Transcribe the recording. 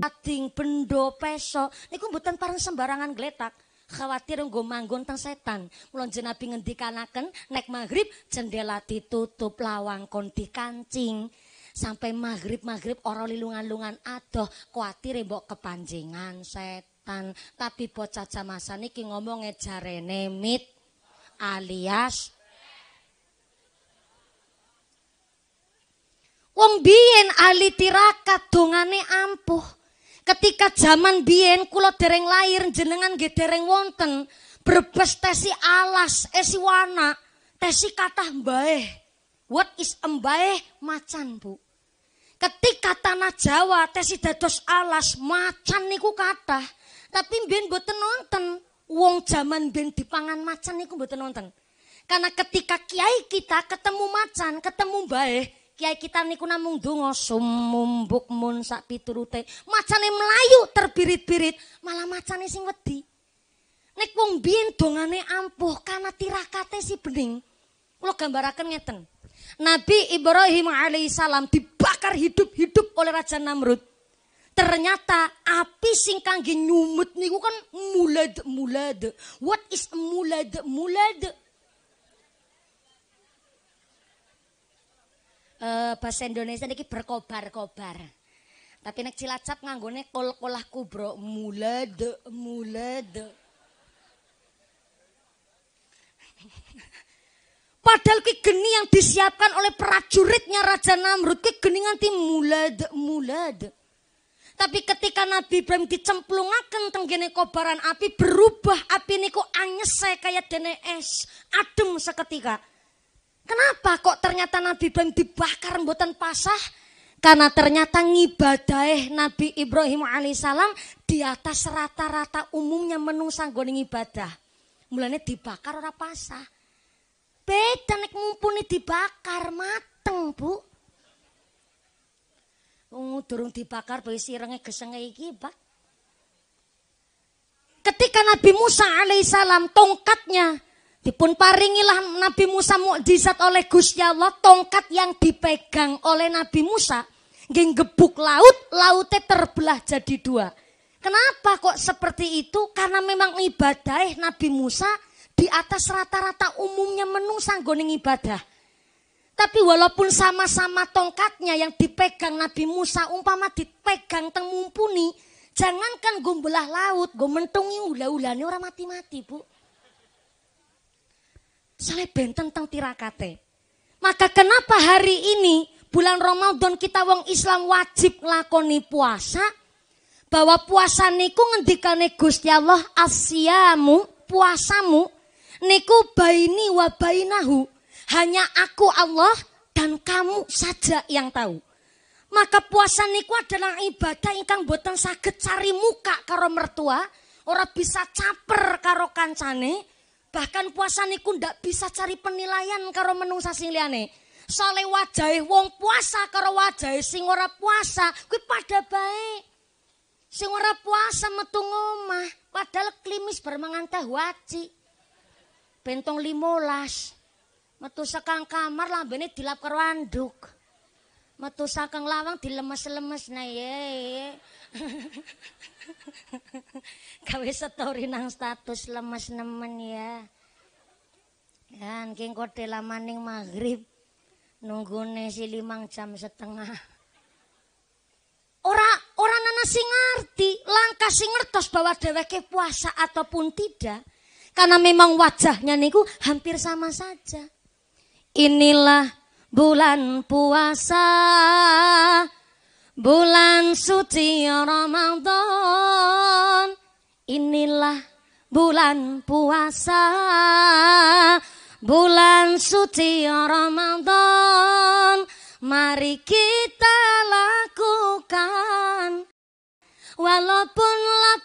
Ating pendo peso niku mboten pareng sembarangan gletak. Khawatir nggo manggon teng setan. Mula jenabi ngendikanaken nek maghrib jendela ditutup lawang kon dikancing. Sampai maghrib-maghrib ora lilungan-lungan adoh kuatir mbok kepanjengan setan. Tapi bocah jamasan iki ngomong jarene mit alias Wong biyen ahli tirakat dongane ampuh. Ketika zaman biyen kula dereng lair jenengan nggih dereng wonten berbes tesi alas esi wana tesi kathah mbae. What is mbae macan, Bu? Ketika tanah Jawa tesi dados alas macan niku kathah. Tapi biyen mboten nonten wong zaman biyen dipangan macan niku mboten nonton. Karena ketika kiai kita ketemu macan, ketemu mbae, Kiai kita niku namung dungo sumumbuk mun sak piturute. Macane melayu terbirit-birit, malah macane sing wedi. Nek wong biyen dongane ampuh karena tirakate si bening. Kula gambaraken ngeten. Nabi Ibrahim alaihissalam dibakar hidup-hidup oleh Raja Namrud. Ternyata api sing kangge nyumut niku kan mulad mulad. What is mulad mulad? uh, bahasa Indonesia niki berkobar-kobar. Tapi nek Cilacap nganggone kol-kolah kubro mulade mulade. Padahal ki geni yang disiapkan oleh prajuritnya Raja Namrud ki geni nganti mulade mulade. Tapi ketika Nabi Ibrahim dicemplungaken tenggene kobaran api berubah api niku anyes kaya dene es adem seketika. Kenapa kok ternyata Nabi Ibrahim dibakar mboten pasah? Karena ternyata ngibadai Nabi Ibrahim alaihissalam di atas rata-rata umumnya menungsang sanggone ibadah. Mulanya dibakar ora pasah. Beda nek mumpuni dibakar mateng, Bu. Ungu durung dibakar bayi sirenge gesenge iki, Ketika Nabi Musa alaihissalam tongkatnya Dipun paringilah Nabi Musa mukjizat oleh Gusti Allah tongkat yang dipegang oleh Nabi Musa nggih gebuk laut, lautnya terbelah jadi dua. Kenapa kok seperti itu? Karena memang ibadah Nabi Musa di atas rata-rata umumnya menu sanggone ibadah. Tapi walaupun sama-sama tongkatnya yang dipegang Nabi Musa umpama dipegang teng mumpuni, jangankan gombelah laut, gomentungi ula-ulane ora mati-mati, Bu. Soalnya benten tentang tirakate. Maka kenapa hari ini bulan Ramadan kita wong Islam wajib lakoni puasa? Bahwa puasa niku ngendikane Gusti Allah asyamu, puasamu niku baini wa bainahu. Hanya aku Allah dan kamu saja yang tahu. Maka puasa niku adalah ibadah ingkang boten saged cari muka karo mertua, ora bisa caper karo kancane, Bahkan puasa niku ndak bisa cari penilaian karo menungsa sing liyane. Sale wajahe wong puasa karo wajahe sing ora puasa kuwi padha baik. Sing ora puasa metu ngomah padahal klimis bermangan teh waci. Bentong limolas. Metu sekang kamar lambene dilap karo anduk. metu saking lawang dilemes-lemes nah ye. Iya, iya. Gawe story nang status lemes nemen ya. Kan king telamaning lamaning maghrib nunggune si limang jam setengah. Ora ora nana sing ngerti, langkah sing ngertos bahwa dheweke puasa ataupun tidak. Karena memang wajahnya niku hampir sama saja. Inilah bulan puasa, bulan suci Ramadan. Inilah bulan puasa, bulan suci Ramadan. Mari kita lakukan walaupun lapar.